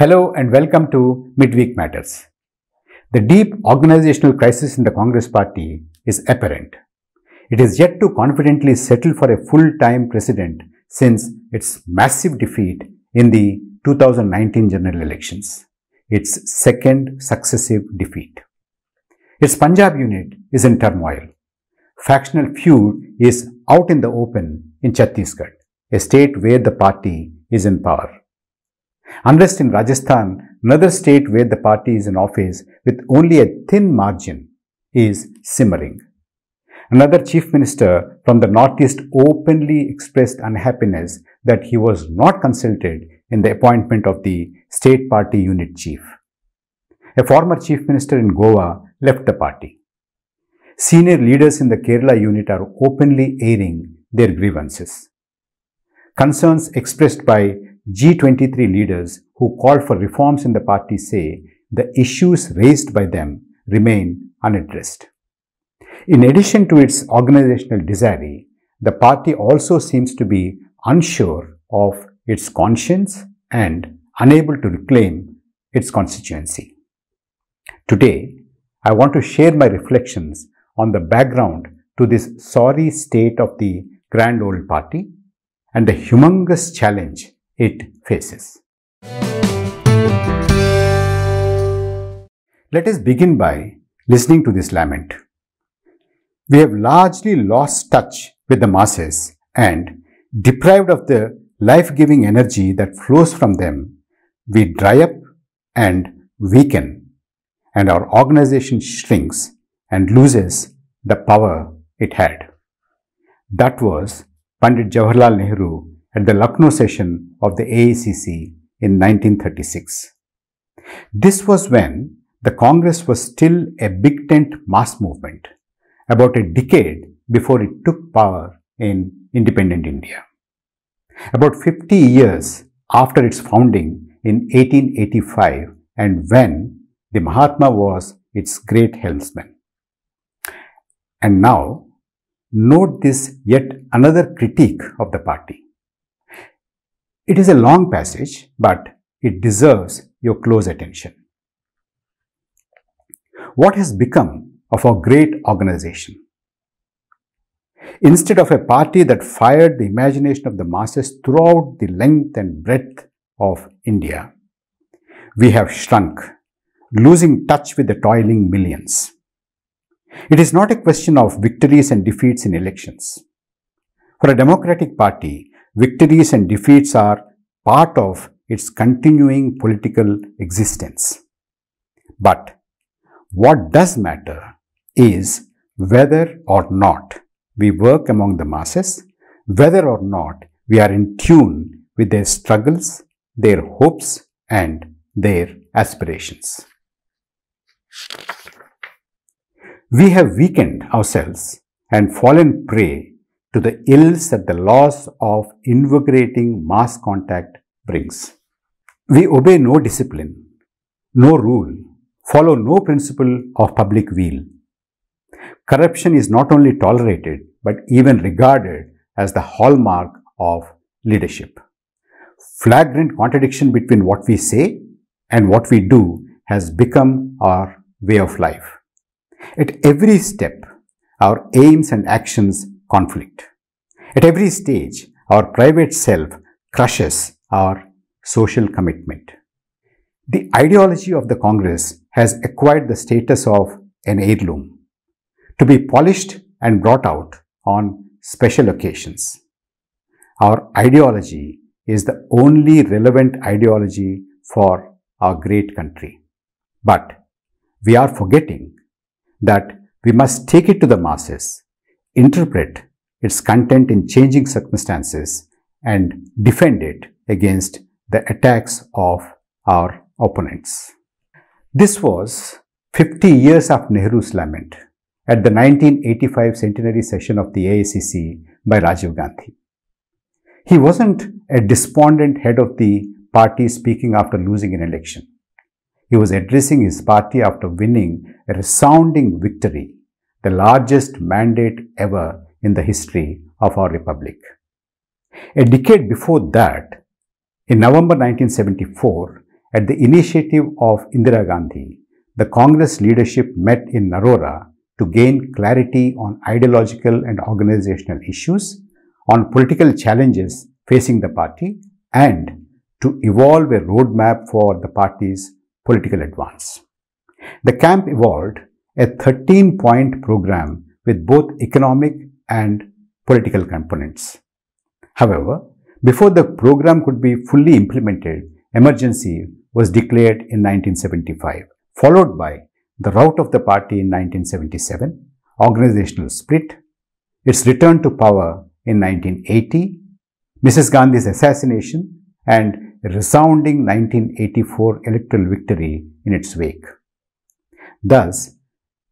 Hello and welcome to Midweek Matters. The deep organizational crisis in the Congress party is apparent. It is yet to confidently settle for a full-time president since its massive defeat in the 2019 general elections, its second successive defeat. Its Punjab unit is in turmoil. Factional feud is out in the open in Chhattisgarh, a state where the party is in power. Unrest in Rajasthan, another state where the party is in office with only a thin margin, is simmering. Another chief minister from the northeast openly expressed unhappiness that he was not consulted in the appointment of the state party unit chief. A former chief minister in Goa left the party. Senior leaders in the Kerala unit are openly airing their grievances. Concerns expressed by G23 leaders who call for reforms in the party say the issues raised by them remain unaddressed. In addition to its organizational disarray, the party also seems to be unsure of its conscience and unable to reclaim its constituency. Today, I want to share my reflections on the background to this sorry state of the grand old party and the humongous challenge it faces. Let us begin by listening to this lament. We have largely lost touch with the masses and deprived of the life-giving energy that flows from them, we dry up and weaken and our organization shrinks and loses the power it had. That was Pandit Jawaharlal Nehru at the Lucknow session of the AACC in 1936. This was when the Congress was still a big tent mass movement, about a decade before it took power in independent India. About 50 years after its founding in 1885 and when the Mahatma was its great helmsman. And now, note this yet another critique of the party. It is a long passage, but it deserves your close attention. What has become of our great organization? Instead of a party that fired the imagination of the masses throughout the length and breadth of India, we have shrunk, losing touch with the toiling millions. It is not a question of victories and defeats in elections. For a democratic party, victories and defeats are part of its continuing political existence. But what does matter is whether or not we work among the masses, whether or not we are in tune with their struggles, their hopes, and their aspirations. We have weakened ourselves and fallen prey to the ills that the loss of invigorating mass contact brings. We obey no discipline, no rule, follow no principle of public weal. Corruption is not only tolerated but even regarded as the hallmark of leadership. Flagrant contradiction between what we say and what we do has become our way of life. At every step, our aims and actions conflict. At every stage, our private self crushes our social commitment. The ideology of the Congress has acquired the status of an heirloom to be polished and brought out on special occasions. Our ideology is the only relevant ideology for our great country. But we are forgetting that we must take it to the masses interpret its content in changing circumstances and defend it against the attacks of our opponents. This was 50 years of Nehru's lament at the 1985 centenary session of the AACC by Rajiv Gandhi. He wasn't a despondent head of the party speaking after losing an election. He was addressing his party after winning a resounding victory the largest mandate ever in the history of our republic. A decade before that, in November 1974, at the initiative of Indira Gandhi, the Congress leadership met in Narora to gain clarity on ideological and organizational issues, on political challenges facing the party, and to evolve a roadmap for the party's political advance. The camp evolved a 13 point program with both economic and political components. However, before the program could be fully implemented, emergency was declared in 1975, followed by the rout of the party in 1977, organizational split, its return to power in 1980, Mrs. Gandhi's assassination, and resounding 1984 electoral victory in its wake. Thus,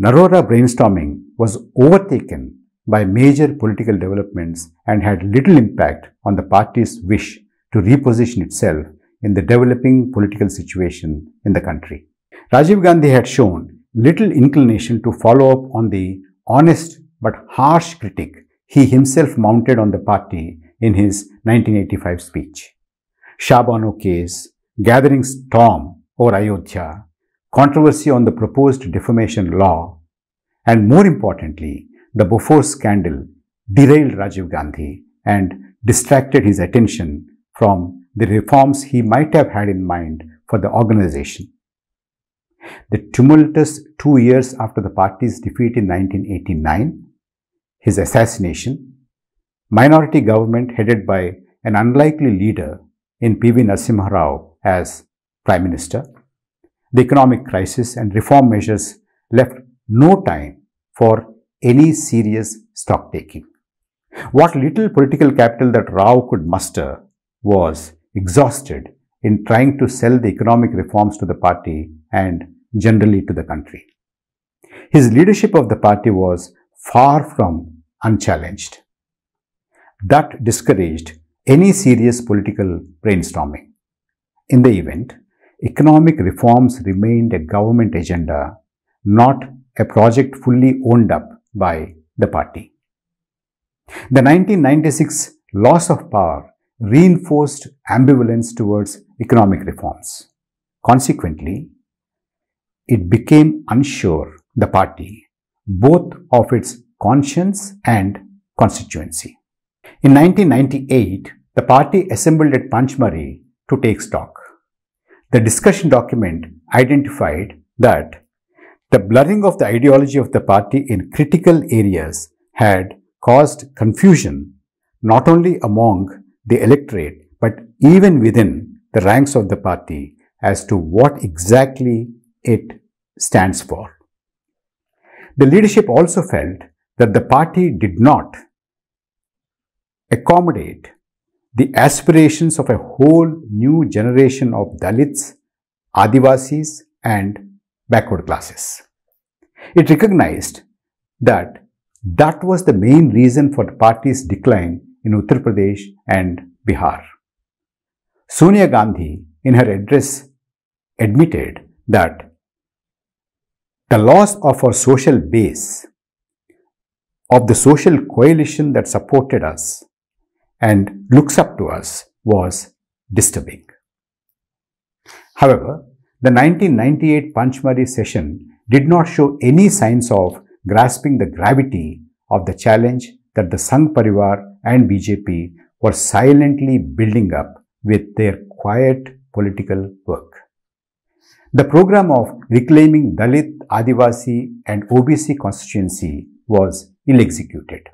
Narora brainstorming was overtaken by major political developments and had little impact on the party's wish to reposition itself in the developing political situation in the country. Rajiv Gandhi had shown little inclination to follow up on the honest but harsh critique he himself mounted on the party in his 1985 speech. Shabano case, gathering storm over Ayodhya, controversy on the proposed defamation law, and more importantly, the Bofors scandal derailed Rajiv Gandhi and distracted his attention from the reforms he might have had in mind for the organization. The tumultuous two years after the party's defeat in 1989, his assassination, minority government headed by an unlikely leader in P.V. Narasimha Rao as Prime Minister, the economic crisis and reform measures left no time for any serious stock taking. What little political capital that Rao could muster was exhausted in trying to sell the economic reforms to the party and generally to the country. His leadership of the party was far from unchallenged. That discouraged any serious political brainstorming. In the event, economic reforms remained a government agenda, not a project fully owned up by the party. The 1996 loss of power reinforced ambivalence towards economic reforms. Consequently, it became unsure, the party, both of its conscience and constituency. In 1998, the party assembled at Panchmari to take stock. The discussion document identified that the blurring of the ideology of the party in critical areas had caused confusion not only among the electorate but even within the ranks of the party as to what exactly it stands for. The leadership also felt that the party did not accommodate the aspirations of a whole new generation of Dalits, Adivasis and backward classes. It recognized that that was the main reason for the party's decline in Uttar Pradesh and Bihar. Sonia Gandhi in her address admitted that the loss of our social base, of the social coalition that supported us, and looks up to us was disturbing. However, the 1998 Panchmari session did not show any signs of grasping the gravity of the challenge that the Sangh Parivar and BJP were silently building up with their quiet political work. The program of reclaiming Dalit, Adivasi and OBC constituency was ill-executed.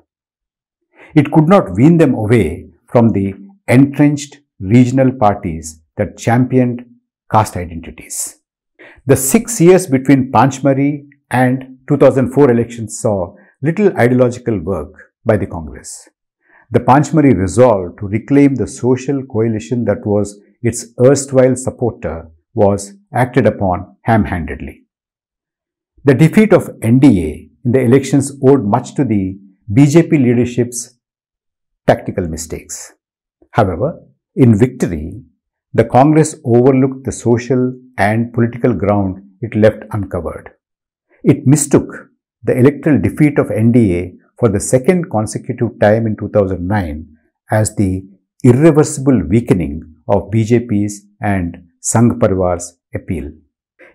It could not wean them away from the entrenched regional parties that championed caste identities. The six years between Panchmari and 2004 elections saw little ideological work by the Congress. The Panchmari resolve to reclaim the social coalition that was its erstwhile supporter was acted upon ham-handedly. The defeat of NDA in the elections owed much to the BJP leadership's tactical mistakes. However, in victory, the Congress overlooked the social and political ground it left uncovered. It mistook the electoral defeat of NDA for the second consecutive time in 2009 as the irreversible weakening of BJP's and Sangh Parivar's appeal.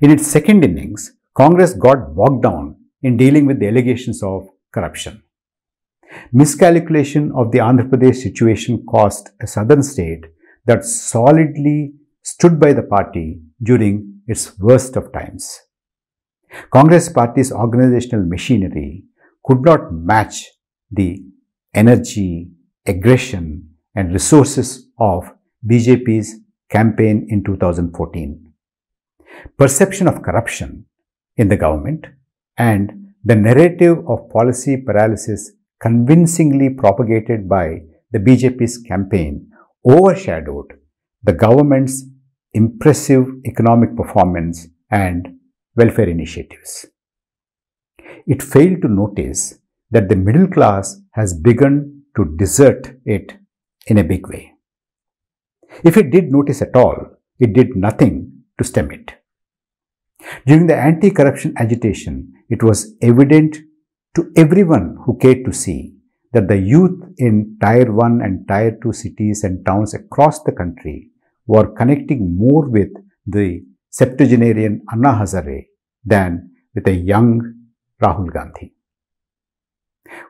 In its second innings, Congress got bogged down in dealing with the allegations of corruption miscalculation of the Andhra Pradesh situation cost a southern state that solidly stood by the party during its worst of times. Congress party's organizational machinery could not match the energy, aggression and resources of BJP's campaign in 2014. Perception of corruption in the government and the narrative of policy paralysis convincingly propagated by the BJP's campaign overshadowed the government's impressive economic performance and welfare initiatives. It failed to notice that the middle class has begun to desert it in a big way. If it did notice at all, it did nothing to stem it. During the anti corruption agitation, it was evident to everyone who cared to see that the youth in Tier 1 and Tier 2 cities and towns across the country were connecting more with the septuagenarian Anna Hazare than with a young Rahul Gandhi.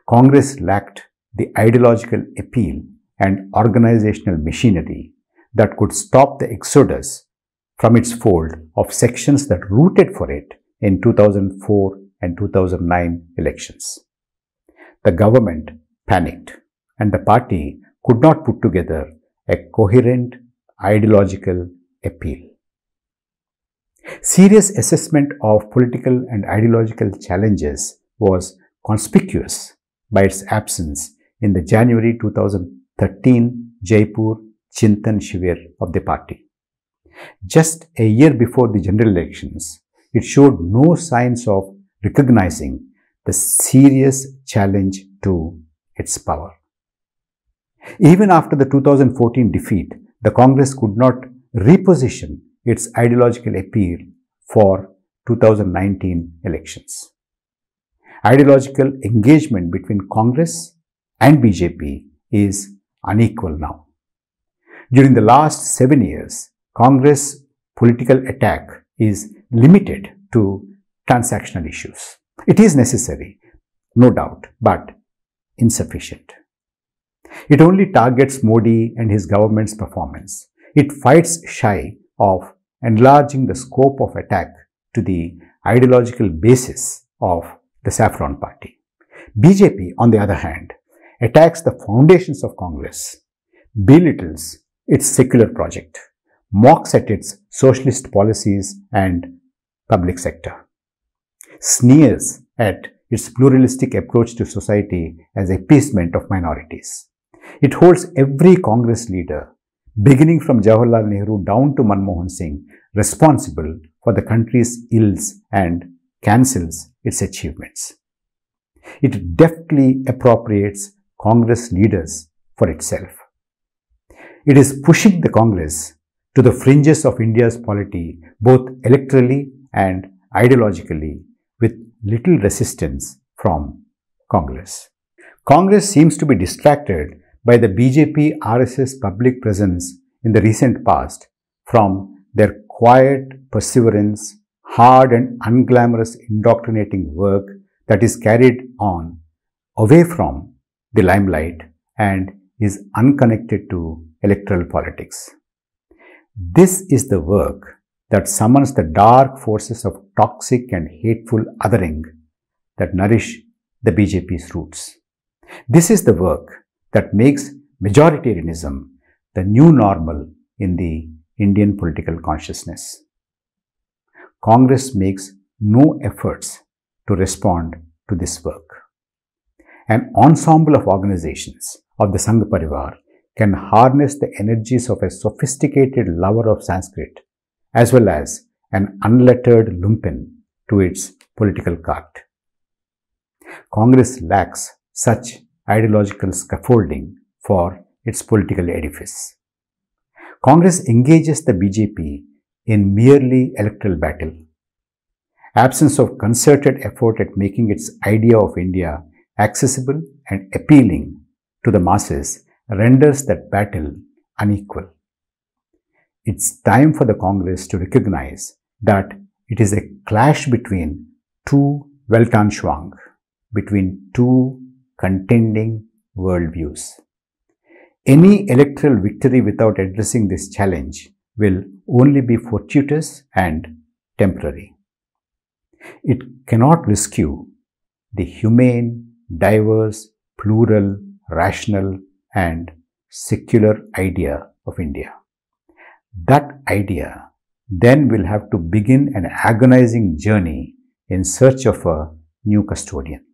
Congress lacked the ideological appeal and organizational machinery that could stop the exodus from its fold of sections that rooted for it in 2004 and 2009 elections. The government panicked and the party could not put together a coherent ideological appeal. Serious assessment of political and ideological challenges was conspicuous by its absence in the January 2013 Jaipur Chintan Shivir of the party. Just a year before the general elections, it showed no signs of recognizing the serious challenge to its power. Even after the 2014 defeat, the Congress could not reposition its ideological appeal for 2019 elections. Ideological engagement between Congress and BJP is unequal now. During the last seven years, Congress political attack is limited to transactional issues. It is necessary, no doubt, but insufficient. It only targets Modi and his government's performance. It fights shy of enlarging the scope of attack to the ideological basis of the Saffron Party. BJP, on the other hand, attacks the foundations of Congress, belittles its secular project, mocks at its socialist policies and public sector sneers at its pluralistic approach to society as appeasement of minorities. It holds every Congress leader, beginning from Jawaharlal Nehru down to Manmohan Singh, responsible for the country's ills and cancels its achievements. It deftly appropriates Congress leaders for itself. It is pushing the Congress to the fringes of India's polity both electorally and ideologically with little resistance from Congress. Congress seems to be distracted by the BJP RSS public presence in the recent past from their quiet perseverance, hard and unglamorous indoctrinating work that is carried on away from the limelight and is unconnected to electoral politics. This is the work that summons the dark forces of toxic and hateful othering that nourish the BJP's roots. This is the work that makes majoritarianism the new normal in the Indian political consciousness. Congress makes no efforts to respond to this work. An ensemble of organizations of the Sangh Parivar can harness the energies of a sophisticated lover of Sanskrit as well as an unlettered lumpen to its political cart. Congress lacks such ideological scaffolding for its political edifice. Congress engages the BJP in merely electoral battle. Absence of concerted effort at making its idea of India accessible and appealing to the masses renders that battle unequal. It's time for the Congress to recognize that it is a clash between two Weltanschauung, between two contending worldviews. Any electoral victory without addressing this challenge will only be fortuitous and temporary. It cannot rescue the humane, diverse, plural, rational and secular idea of India that idea then will have to begin an agonizing journey in search of a new custodian.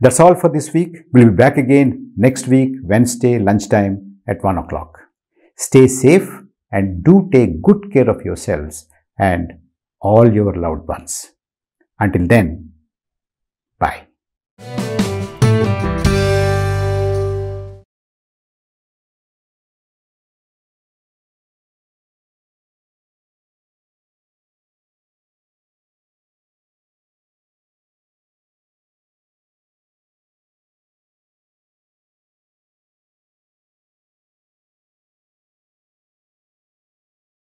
That's all for this week. We'll be back again next week, Wednesday, lunchtime at 1 o'clock. Stay safe and do take good care of yourselves and all your loved ones. Until then, bye.